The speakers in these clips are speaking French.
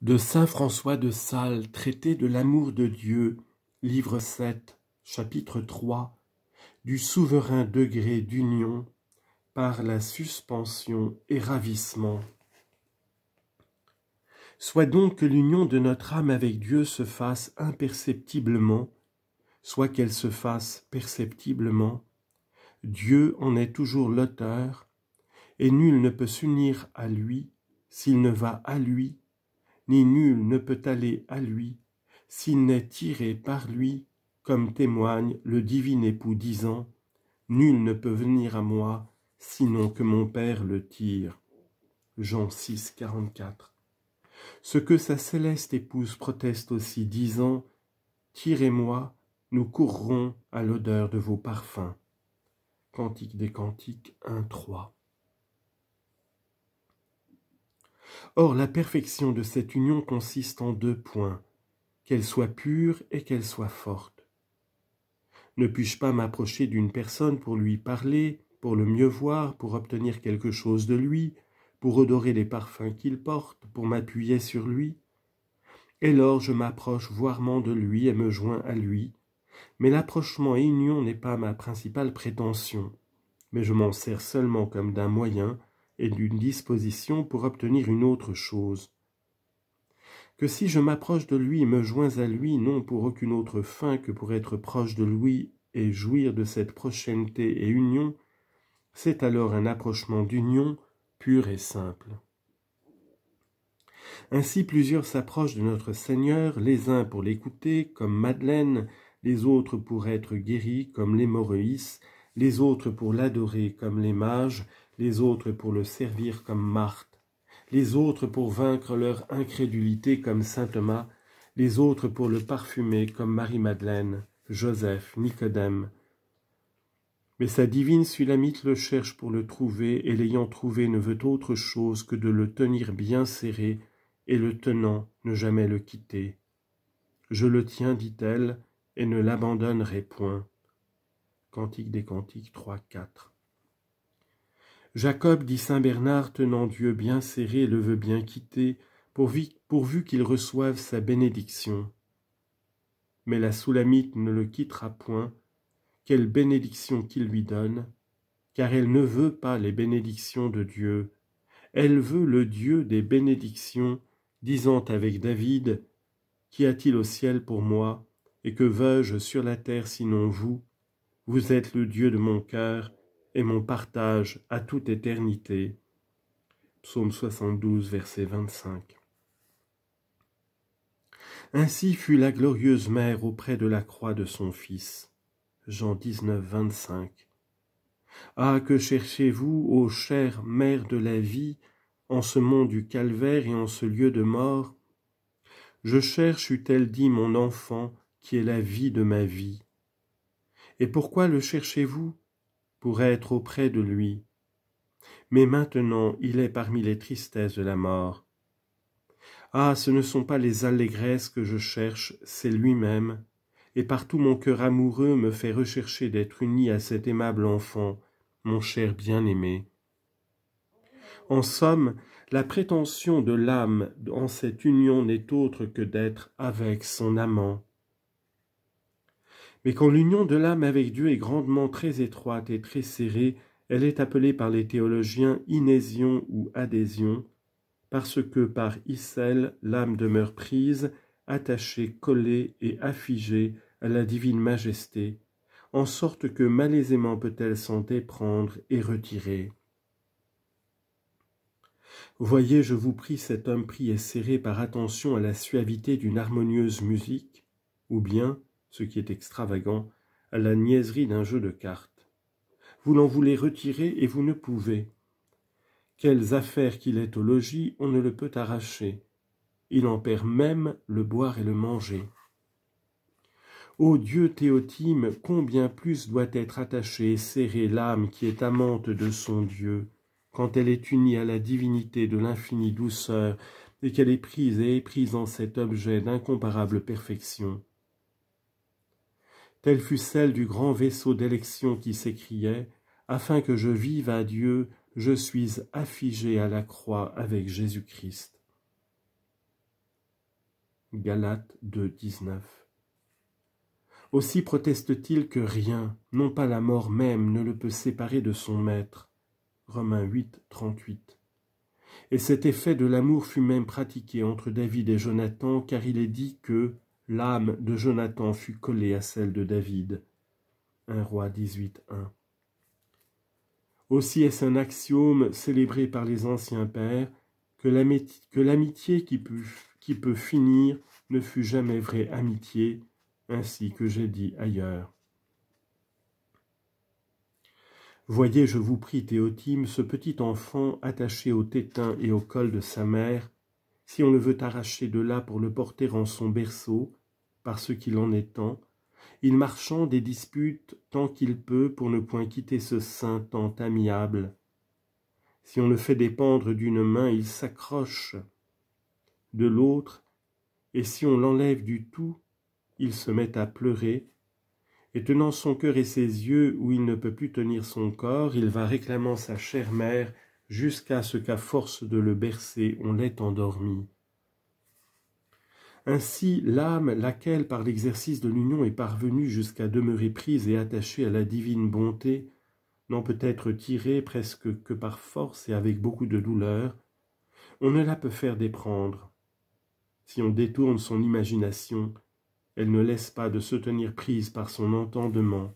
De saint François de Sales, traité de l'amour de Dieu, livre 7, chapitre 3, du souverain degré d'union par la suspension et ravissement. Soit donc que l'union de notre âme avec Dieu se fasse imperceptiblement, soit qu'elle se fasse perceptiblement, Dieu en est toujours l'auteur, et nul ne peut s'unir à lui s'il ne va à lui ni nul ne peut aller à lui s'il n'est tiré par lui, comme témoigne le divin époux disant Nul ne peut venir à moi, sinon que mon Père le tire. Jean 6, 44. Ce que sa céleste épouse proteste aussi, disant Tirez-moi, nous courrons à l'odeur de vos parfums. Cantique des Cantiques 1, 3. Or la perfection de cette union consiste en deux points, qu'elle soit pure et qu'elle soit forte. Ne puis-je pas m'approcher d'une personne pour lui parler, pour le mieux voir, pour obtenir quelque chose de lui, pour odorer les parfums qu'il porte, pour m'appuyer sur lui Et lors je m'approche voirement de lui et me joins à lui. Mais l'approchement et union n'est pas ma principale prétention, mais je m'en sers seulement comme d'un moyen et d'une disposition pour obtenir une autre chose. Que si je m'approche de lui et me joins à lui, non pour aucune autre fin que pour être proche de lui et jouir de cette prochaineté et union, c'est alors un approchement d'union pur et simple. Ainsi plusieurs s'approchent de notre Seigneur, les uns pour l'écouter, comme Madeleine, les autres pour être guéris, comme les l'hémorroïs, les autres pour l'adorer, comme les mages, les autres pour le servir comme Marthe, les autres pour vaincre leur incrédulité comme Saint Thomas, les autres pour le parfumer comme Marie-Madeleine, Joseph, Nicodème. Mais sa divine Sulamite le cherche pour le trouver, et l'ayant trouvé ne veut autre chose que de le tenir bien serré, et le tenant ne jamais le quitter. Je le tiens, dit-elle, et ne l'abandonnerai point. Cantique des Cantiques 3, 4. Jacob, dit saint Bernard, tenant Dieu bien serré, le veut bien quitter, pourvu, qu'il reçoive sa bénédiction. Mais la Soulamite ne le quittera point, quelle bénédiction qu'il lui donne, car elle ne veut pas les bénédictions de Dieu, elle veut le Dieu des bénédictions, disant avec David, Qu'y a-t-il au ciel pour moi, et que veux-je sur la terre sinon vous Vous êtes le Dieu de mon cœur, et mon partage à toute éternité. Psaume 72, verset 25. Ainsi fut la glorieuse mère auprès de la croix de son Fils. Jean 19, 25. Ah, que cherchez-vous, ô chère mère de la vie, en ce monde du calvaire et en ce lieu de mort Je cherche, eût-elle dit, mon enfant, qui est la vie de ma vie. Et pourquoi le cherchez-vous pour être auprès de lui. Mais maintenant il est parmi les tristesses de la mort. Ah, ce ne sont pas les allégresses que je cherche, c'est lui-même, et partout mon cœur amoureux me fait rechercher d'être uni à cet aimable enfant, mon cher bien-aimé. En somme, la prétention de l'âme en cette union n'est autre que d'être avec son amant. Mais quand l'union de l'âme avec Dieu est grandement très étroite et très serrée, elle est appelée par les théologiens inésion ou adhésion, parce que par Issel, l'âme demeure prise, attachée, collée et affigée à la divine majesté, en sorte que malaisément peut-elle s'en déprendre et retirer. Voyez, je vous prie cet homme pris et serré par attention à la suavité d'une harmonieuse musique, ou bien, ce qui est extravagant, à la niaiserie d'un jeu de cartes. Vous l'en voulez retirer et vous ne pouvez. Quelles affaires qu'il ait au logis, on ne le peut arracher. Il en perd même le boire et le manger. Ô Dieu Théotime, combien plus doit être attachée et serrée l'âme qui est amante de son Dieu, quand elle est unie à la divinité de l'infinie douceur, et qu'elle est prise et éprise en cet objet d'incomparable perfection telle fut celle du grand vaisseau d'élection qui s'écriait Afin que je vive à Dieu, je suis affigé à la croix avec Jésus-Christ. Galates 2, 19. Aussi proteste-t-il que rien, non pas la mort même, ne le peut séparer de son maître. Romains 8, 38. Et cet effet de l'amour fut même pratiqué entre David et Jonathan, car il est dit que L'âme de Jonathan fut collée à celle de David. un roi 18, 1. Aussi est-ce un axiome célébré par les anciens pères que l'amitié qui peut, qui peut finir ne fut jamais vraie amitié, ainsi que j'ai dit ailleurs. Voyez, je vous prie, Théotime, ce petit enfant attaché au tétin et au col de sa mère, si on le veut arracher de là pour le porter en son berceau, parce qu'il en est temps, il marchant des disputes tant qu'il peut pour ne point quitter ce saint tant amiable. Si on le fait dépendre d'une main, il s'accroche de l'autre, et si on l'enlève du tout, il se met à pleurer, et tenant son cœur et ses yeux où il ne peut plus tenir son corps, il va réclamant sa chère mère jusqu'à ce qu'à force de le bercer on l'ait endormi. Ainsi l'âme, laquelle par l'exercice de l'union est parvenue jusqu'à demeurer prise et attachée à la divine bonté, n'en peut être tirée presque que par force et avec beaucoup de douleur, on ne la peut faire déprendre. Si on détourne son imagination, elle ne laisse pas de se tenir prise par son entendement,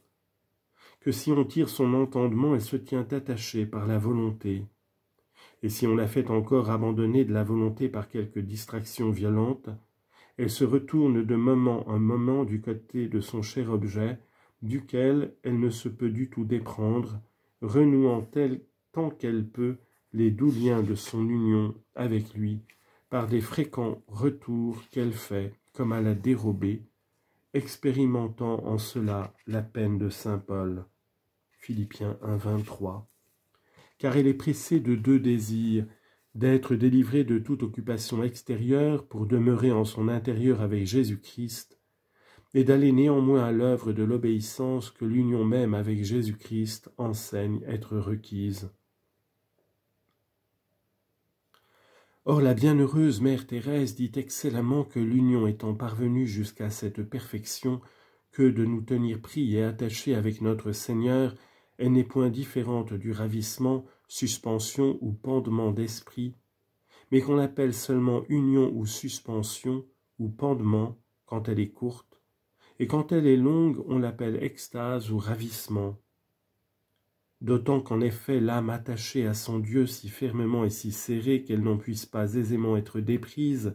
que si on tire son entendement, elle se tient attachée par la volonté et si on la fait encore abandonner de la volonté par quelque distraction violente, elle se retourne de moment en moment du côté de son cher objet, duquel elle ne se peut du tout déprendre, renouant elle tant qu'elle peut les doux liens de son union avec lui par des fréquents retours qu'elle fait comme à la dérobée, expérimentant en cela la peine de saint Paul. Philippiens 1, 23 car elle est pressée de deux désirs, d'être délivrée de toute occupation extérieure pour demeurer en son intérieur avec Jésus-Christ, et d'aller néanmoins à l'œuvre de l'obéissance que l'union même avec Jésus-Christ enseigne être requise. Or la bienheureuse Mère Thérèse dit excellemment que l'union étant parvenue jusqu'à cette perfection, que de nous tenir pris et attachés avec notre Seigneur, elle n'est point différente du ravissement, suspension ou pendement d'esprit, mais qu'on appelle seulement union ou suspension ou pendement quand elle est courte, et quand elle est longue, on l'appelle extase ou ravissement. D'autant qu'en effet, l'âme attachée à son Dieu si fermement et si serrée qu'elle n'en puisse pas aisément être déprise,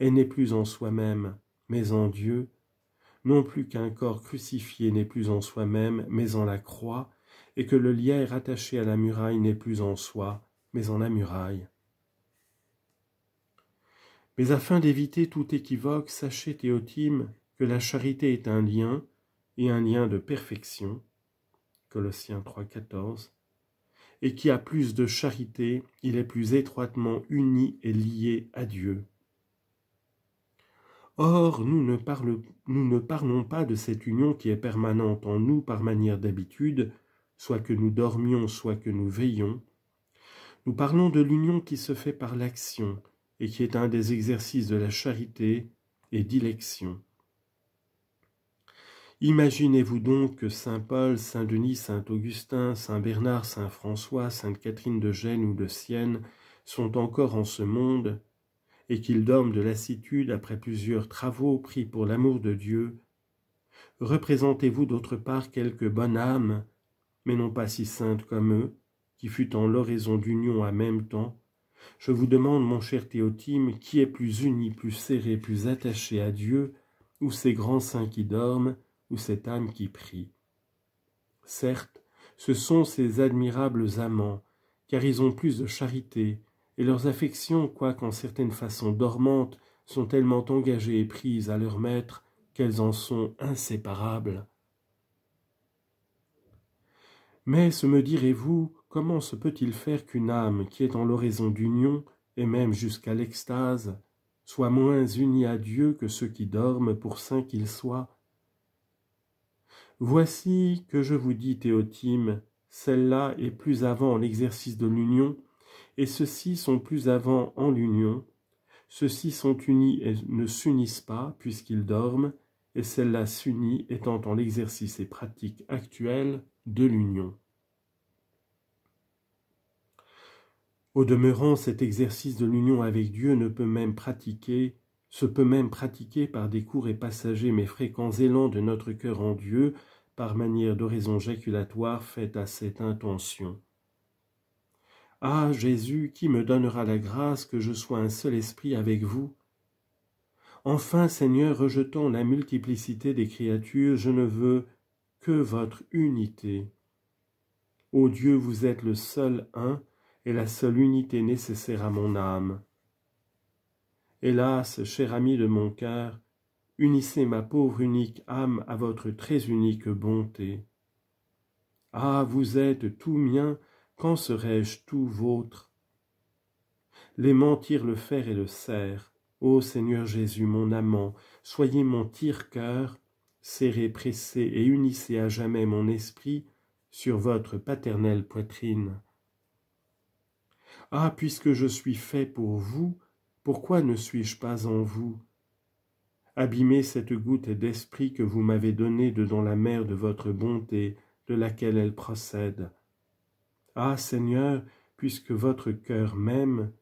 elle n'est plus en soi-même, mais en Dieu, non plus qu'un corps crucifié n'est plus en soi-même, mais en la croix, et que le lien rattaché à la muraille n'est plus en soi, mais en la muraille. Mais afin d'éviter tout équivoque, sachez, Théotime, que la charité est un lien, et un lien de perfection, Colossiens 3,14, et qui a plus de charité, il est plus étroitement uni et lié à Dieu. Or, nous ne, nous ne parlons pas de cette union qui est permanente en nous par manière d'habitude, soit que nous dormions, soit que nous veillions. Nous parlons de l'union qui se fait par l'action et qui est un des exercices de la charité et d'élection. Imaginez-vous donc que Saint Paul, Saint Denis, Saint Augustin, Saint Bernard, Saint François, Sainte Catherine de Gênes ou de Sienne sont encore en ce monde et qu'ils dorment de lassitude après plusieurs travaux pris pour l'amour de Dieu. Représentez-vous d'autre part quelque bonne âme mais non pas si sainte comme eux, qui fut en l'oraison d'union à même temps, je vous demande, mon cher Théotime, qui est plus uni, plus serré, plus attaché à Dieu, ou ces grands saints qui dorment, ou cette âme qui prie. Certes, ce sont ces admirables amants, car ils ont plus de charité, et leurs affections, quoiqu'en certaines façons dormantes, sont tellement engagées et prises à leur maître qu'elles en sont inséparables. Mais se me direz-vous, comment se peut-il faire qu'une âme qui est en l'oraison d'union, et même jusqu'à l'extase, soit moins unie à Dieu que ceux qui dorment pour saints qu'ils soient Voici que je vous dis, Théotime, celle-là est plus avant l'exercice de l'union, et ceux-ci sont plus avant en l'union. Ceux-ci sont unis et ne s'unissent pas, puisqu'ils dorment, et celle-là s'unit étant en l'exercice et pratique actuelle, de l'union. Au demeurant, cet exercice de l'union avec Dieu ne peut même pratiquer, se peut même pratiquer par des courts et passagers mais fréquents élans de notre cœur en Dieu, par manière d'oraison jaculatoire faite à cette intention. Ah Jésus, qui me donnera la grâce que je sois un seul esprit avec vous Enfin, Seigneur, rejetant la multiplicité des créatures, je ne veux votre unité. Ô Dieu, vous êtes le seul un et la seule unité nécessaire à mon âme. Hélas, cher ami de mon cœur, unissez ma pauvre unique âme à votre très unique bonté. Ah, vous êtes tout mien, quand serais-je tout vôtre Les mentir le fer et le cerf. Ô Seigneur Jésus, mon amant, soyez mon tire-cœur, serrez, pressez et unissez à jamais mon esprit sur votre paternelle poitrine. Ah, puisque je suis fait pour vous, pourquoi ne suis-je pas en vous Abîmez cette goutte d'esprit que vous m'avez donnée de dans la mer de votre bonté, de laquelle elle procède. Ah, Seigneur, puisque votre cœur m'aime,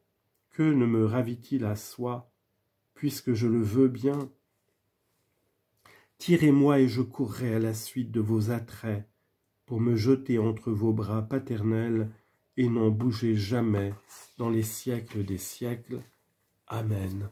que ne me ravit-il à soi, puisque je le veux bien, Tirez-moi et je courrai à la suite de vos attraits pour me jeter entre vos bras paternels et n'en bouger jamais dans les siècles des siècles. Amen.